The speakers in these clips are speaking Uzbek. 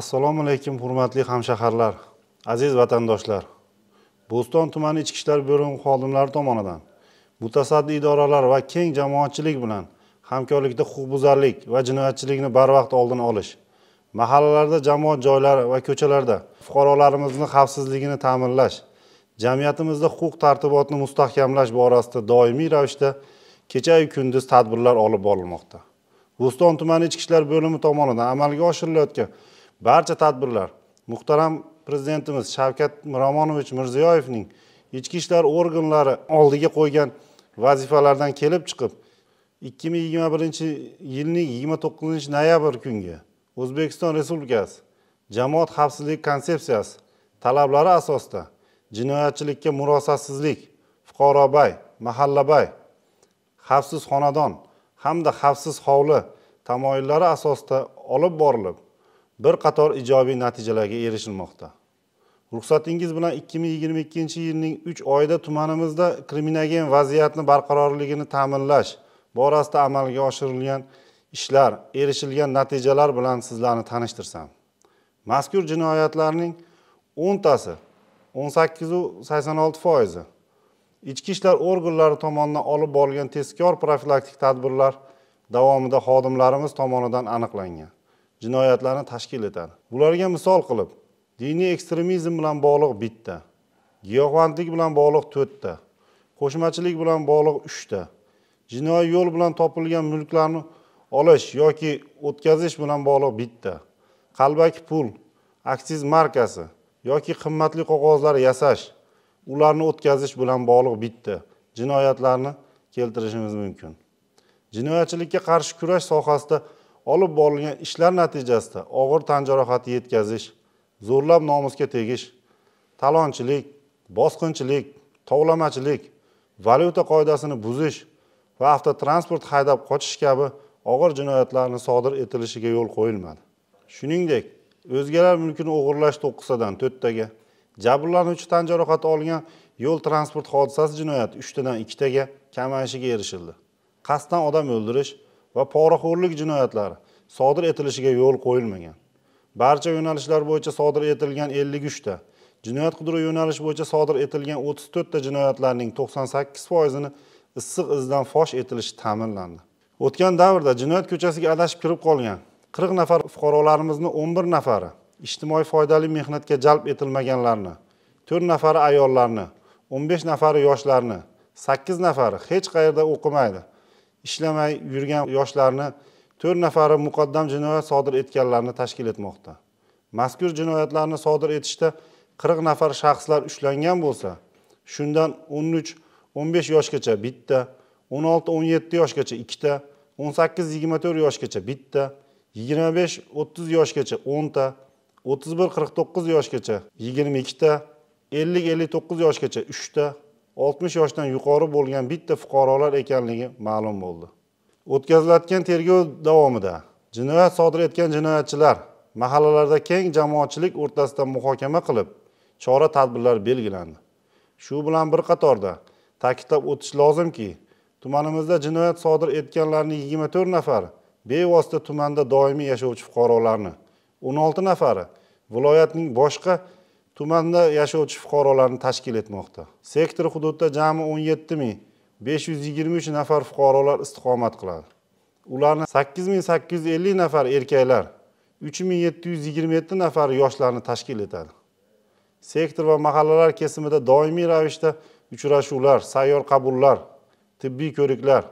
assalomu alaykum hurmatli hamshaharlar aziz vatandoshlar bo'ston tumani ichki ishlar bo'limi xodimlari tomonidan mutasaddi idoralar va keng jamoatchilik bilan hamkorlikda huquqbuzarlik va jinoyatchilikni barvaqt oldini olish mahallalarda jamoat joylari va ko'chalarda fuqarolarimizni xavfsizligini ta'minlash jamiyatimizda huquq tartibotni mustahkamlash borasida doimiy ravishda kechayu kunduz tadbirlar olib borilmoqda bo'ston tumani ichki ishlar bo'limi tomonidan amalga oshirilayotgan barcha tadbirlar muhtaram prezidentimiz shavkat miromonovich mirziyoyevning ichki ishlar organlari oldiga qo'ygan vazifalardan kelib chiqib ikki ming yigirma birinchi yilning yigirma to'qqizinchi noyabr kungi o'zbekiston respublikasi jamoat xavfsizlik konsepsiyasi talablari asosida jinoyatchilikka murosasizlik fuqarobay mahallabay xavfsiz xonadon hamda xavfsiz hovli tamoyillari asosida olib borilib bir qator ijobiy natijalarga erishilmoqda ruxsatingiz bilan 2022 yilning 3 oyida tumanimizda kriminogen vaziyatni barqarorligini ta'minlash borasida amalga oshirilgan ishlar erishilgan natijalar bilan sizlarni tanishtirsam mazkur jinoyatlarning 10 tasi sakkizu sakson olti foizi ichki ishlar organlari tomonidan olib borilgan tezkor profilaktik tadbirlar davomida xodimlarimiz tomonidan aniqlangan jinoyatlarni tashkil etadi bularga misol qilib diniy ekstremizm bilan bog'liq bitta giyohvandlik bilan bog'liq to'rtta qo'shmachilik bilan bog'liq uchta jinoiy yo'l bilan topilgan mulklarni olish yoki o'tkazish bilan bog'liq bitta qalbaki pul aksiz markasi yoki qimmatli qog'ozlar yasash ularni o'tkazish bilan bog'liq bitta jinoyatlarni keltirishimiz mumkin jinoyatchilikka qarshi kurash sohasida olib borilgan ishlar natijasida og'ir tan jarohati yetkazish zo'rlab nomusga tegish talonchilik bosqinchilik tovlamachilik valyuta qoidasini buzish va avtotransport haydab qochish kabi og'ir jinoyatlarni sodir etilishiga yo'l qo'yilmadi shuningdek o'zgalar mulkini o'g'irlash to'qqizidan to'rttaga jabrlanuvchi tan jarohati olgan yo'l transport hodisasi jinoyati uchtadan ikkitaga kamayishiga erishildi qasddan odam o'ldirish va poraxo'rlik jinoyatlari sodir etilishiga yo'l qo'yilmagan barcha yo'nalishlar bo'yicha sodir etilgan ellik uchta jinoyat qidiruv yo'nalishi bo'yicha sodir etilgan o'ttiz to'rtta jinoyatlarning to'qson sakkiz foizini issiq izdan fosh etilishi ta'minlandi o'tgan davrda jinoyat ko'chasiga adashib kirib qolgan qirq nafar fuqarolarimizni o'n bir nafari ijtimoiy foydali mehnatga jalb etilmaganlarni to'rt nafari ayollarni o'n besh nafari yoshlarni sakkiz nafari hech qayerda o'qimaydi ishlamay yurgan yoshlarni to'rt nafari muqaddam jinoyat sodir etganlarni tashkil etmoqda mazkur jinoyatlarni sodir etishda qirq nafar shaxslar ushlangan bo'lsa shundan o'n uch o'n besh yoshgacha bitta o'n olti o'n yetti yoshgacha ikkita o'n sakkiz yigirma to'rt yoshgacha bitta yigirma besh o'ttiz yoshgacha o'nta o'ttiz bir qirq to'qqiz yoshgacha yigirma ikkita ellik ellik to'qqiz yoshgacha uchta 60 yoshdan yuqori bo'lgan bitta fuqarolar ekanligi ma'lum bo'ldi o'tkazilayotgan tergov davomida jinoyat sodir etgan jinoyatchilar mahallalarda keng jamoatchilik o'rtasida muhokama qilib chora tadbirlar belgilandi shu bilan bir qatorda ta'kidlab o'tish lozimki tumanimizda jinoyat sodir etganlarning 24 nafari bevosita tumanda doimiy yashovchi fuqarolarni 16 nafari viloyatning boshqa tumanda yashovchi fuqarolarni tashkil etmoqda sektor hududida jami o'n yetti ming besh yuz yigirma uch nafar fuqarolar istiqomat qiladi ularni sakkiz ming sakkiz yuz ellik nafar erkaklar uch ming yetti yuz yigirma yetti nafar yoshlarni tashkil etadi sektor va mahallalar kesimida doimiy ravishda uchrashuvlar sayyor qabullar tibbiy ko'riklar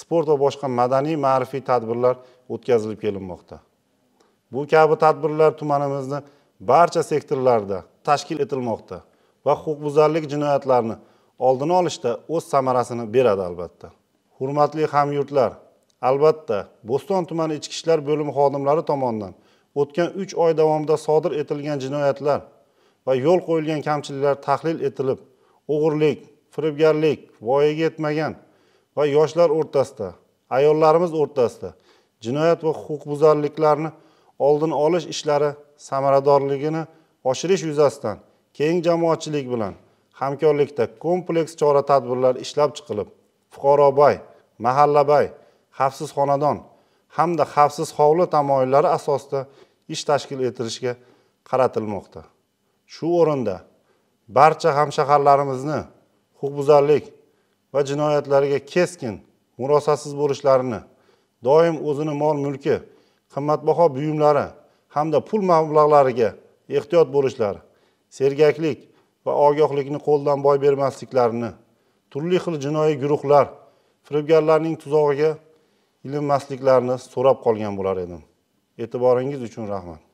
sport va boshqa madaniy ma'rifiy tadbirlar o'tkazilib kelinmoqda bu kabi tadbirlar tumanimizni barcha sektorlarda tashkil etilmoqda va huquqbuzarlik jinoyatlarini oldini olishda o'z samarasini beradi albatta hurmatli hamyurtlar albatta bo'ston tumani ichki ishlar bo'limi xodimlari tomonidan o'tgan uch oy davomida sodir etilgan jinoyatlar va yo'l qo'yilgan kamchiliklar tahlil etilib o'g'irlik firibgarlik voyaga yetmagan va yoshlar o'rtasida ayollarimiz o'rtasida jinoyat va huquqbuzarliklarni oldini olish ishlari samaradorligini oshirish yuzasidan keng jamoatchilik bilan hamkorlikda kompleks chora tadbirlar ishlab chiqilib fuqarobay mahallabay xavfsiz xonadon hamda xavfsiz hovli tamoyillari asosida ish tashkil etilishga qaratilmoqda shu o'rinda barcha hamshaharlarimizni huquqbuzarlik va jinoyatlarga keskin murosasiz bo'lishlarini doim o'zini mol mulki qimmatbaho buyumlari hamda pul mablag'lariga ehtiyot bo'lishlari sergaklik va ogohlikni qo'ldan boy bermasliklarini turli xil jinoiy guruhlar firibgarlarning tuzog'iga ilinmasliklarini so'rab qolgan bo'lar edim e'tiboringiz uchun rahmat